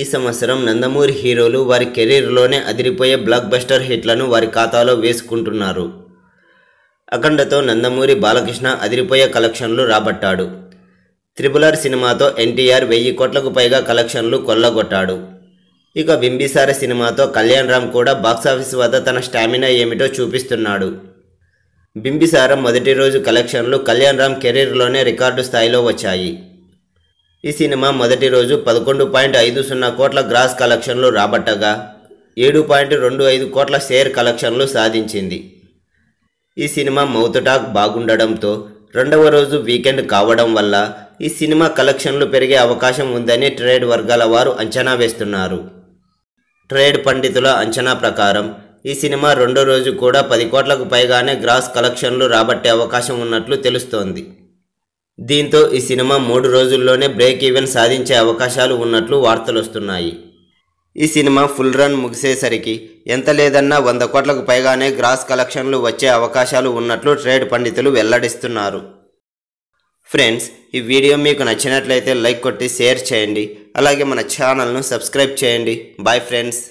ఈ సంవత్సరం నందమూరి హీరోలు వారి కెరీర్లోనే అదిరిపోయే బ్లాక్ బస్టర్ హిట్లను వారి ఖాతాలో వేసుకుంటున్నారు అఖండతో నందమూరి బాలకృష్ణ అదిరిపోయే కలెక్షన్లు రాబట్టాడు త్రిపులర్ సినిమాతో ఎన్టీఆర్ వెయ్యి కోట్లకు పైగా కలెక్షన్లు కొల్లగొట్టాడు ఇక బింబిసార సినిమాతో కళ్యాణ్ రామ్ కూడా బాక్సాఫీస్ వద్ద తన స్టామినా ఏమిటో చూపిస్తున్నాడు బింబిసార మొదటి రోజు కలెక్షన్లు కళ్యాణ్ రామ్ కెరీర్లోనే రికార్డు స్థాయిలో వచ్చాయి ఈ సినిమా మొదటి రోజు పదకొండు పాయింట్ ఐదు సున్నా కోట్ల గ్రాస్ కలెక్షన్లు రాబట్టగా ఏడు పాయింట్ రెండు ఐదు కోట్ల షేర్ కలెక్షన్లు సాధించింది ఈ సినిమా మౌత్ టాక్ బాగుండడంతో రెండవ రోజు వీకెండ్ కావడం వల్ల ఈ సినిమా కలెక్షన్లు పెరిగే అవకాశం ఉందని ట్రేడ్ వర్గాల వారు అంచనా వేస్తున్నారు ట్రేడ్ పండితుల అంచనా ప్రకారం ఈ సినిమా రెండో రోజు కూడా పది కోట్లకు పైగానే గ్రాస్ కలెక్షన్లు రాబట్టే అవకాశం ఉన్నట్లు తెలుస్తోంది దీంతో ఈ సినిమా మూడు రోజుల్లోనే బ్రేక్ ఈవెన్ సాధించే అవకాశాలు ఉన్నట్లు వార్తలు వస్తున్నాయి ఈ సినిమా ఫుల్ రన్ ముగిసేసరికి ఎంత లేదన్నా వంద కోట్లకు పైగానే గ్రాస్ కలెక్షన్లు వచ్చే అవకాశాలు ఉన్నట్లు ట్రేడ్ పండితులు వెల్లడిస్తున్నారు ఫ్రెండ్స్ ఈ వీడియో మీకు నచ్చినట్లయితే లైక్ కొట్టి షేర్ చేయండి అలాగే మన ఛానల్ను సబ్స్క్రైబ్ చేయండి బాయ్ ఫ్రెండ్స్